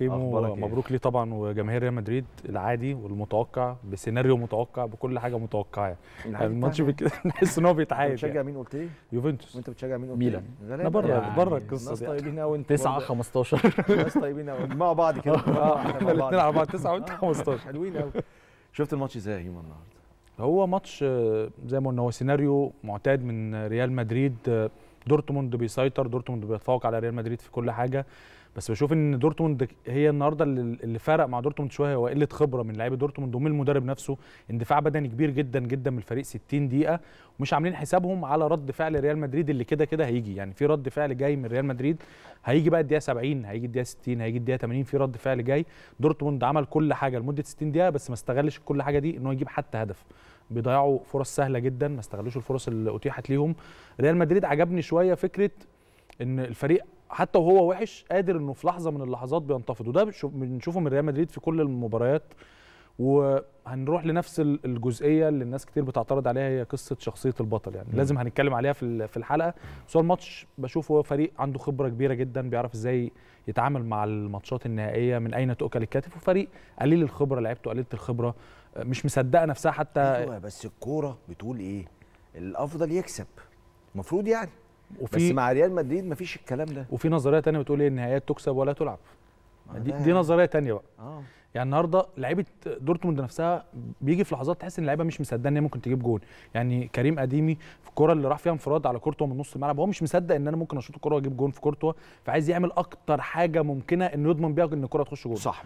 آه، إيه؟ مبروك ليه طبعا وجماهير ريال مدريد العادي والمتوقع بسيناريو متوقع بكل حاجه متوقعه يعني. يعني الماتش بتحس ان هو بيتعادل بتشجع يعني. مين قلت ايه؟ يوفنتوس وانت بتشجع مين قلت إيه؟ ميلان انا بره يعني بره القصه دي طيبين قوي انت 9 15 ناس طيبين قوي مع بعض كده اه احنا الاثنين على بعض 9 وانت 15 حلوين قوي شفت الماتش ازاي يا هيما النهارده؟ هو ماتش آه، زي ما قلنا هو سيناريو معتاد من ريال مدريد آه، دورتموند بيسيطر دورتموند بيتفوق على ريال مدريد في كل حاجه بس بشوف ان دورتموند هي النهارده اللي فرق مع دورتموند شويه هو قله خبره من لعيبه دورتموند ومن المدرب نفسه اندفاع بدني كبير جدا جدا من الفريق 60 دقيقه ومش عاملين حسابهم على رد فعل ريال مدريد اللي كده كده هيجي يعني في رد فعل جاي من ريال مدريد هيجي بقى الدقيقه 70 هيجي الدقيقه 60 هيجي الدقيقه 80 في رد فعل جاي دورتموند عمل كل حاجه لمده 60 دقيقه بس ما استغلش كل حاجه دي ان هو يجيب حتى هدف بيضيعوا فرص سهله جدا ما استغلوش الفرص اللي اتيحت ليهم ريال مدريد عجبني شويه فكره ان الفريق حتى وهو وحش قادر انه في لحظه من اللحظات بينتفض وده بنشوفه من ريال مدريد في كل المباريات و هنروح لنفس الجزئيه اللي الناس كتير بتعترض عليها هي قصه شخصيه البطل يعني م. لازم هنتكلم عليها في في الحلقه بس هو الماتش بشوفه هو فريق عنده خبره كبيره جدا بيعرف ازاي يتعامل مع الماتشات النهائيه من اين تؤكل الكتف وفريق قليل الخبره لعيبته قليله الخبره مش مصدقه نفسها حتى أيوة، بس الكوره بتقول ايه الافضل يكسب المفروض يعني وفي بس مع ريال مدريد مفيش الكلام ده وفي نظريه تانية بتقول ايه النهائيات تكسب ولا تلعب دي, دي نظريه تانية بقى آه. يعني النهارده لعيبه دورتموند نفسها بيجي في لحظات تحس ان اللعيبه مش مصدقه ان هي ممكن تجيب جول يعني كريم اديمي في الكره اللي راح فيها انفراد على كورتوا من نص الملعب هو مش مصدق ان انا ممكن اشوط الكره واجيب جول في كورتوا فعايز يعمل اكتر حاجه ممكنه انه يضمن بيها ان الكره تخش جول صح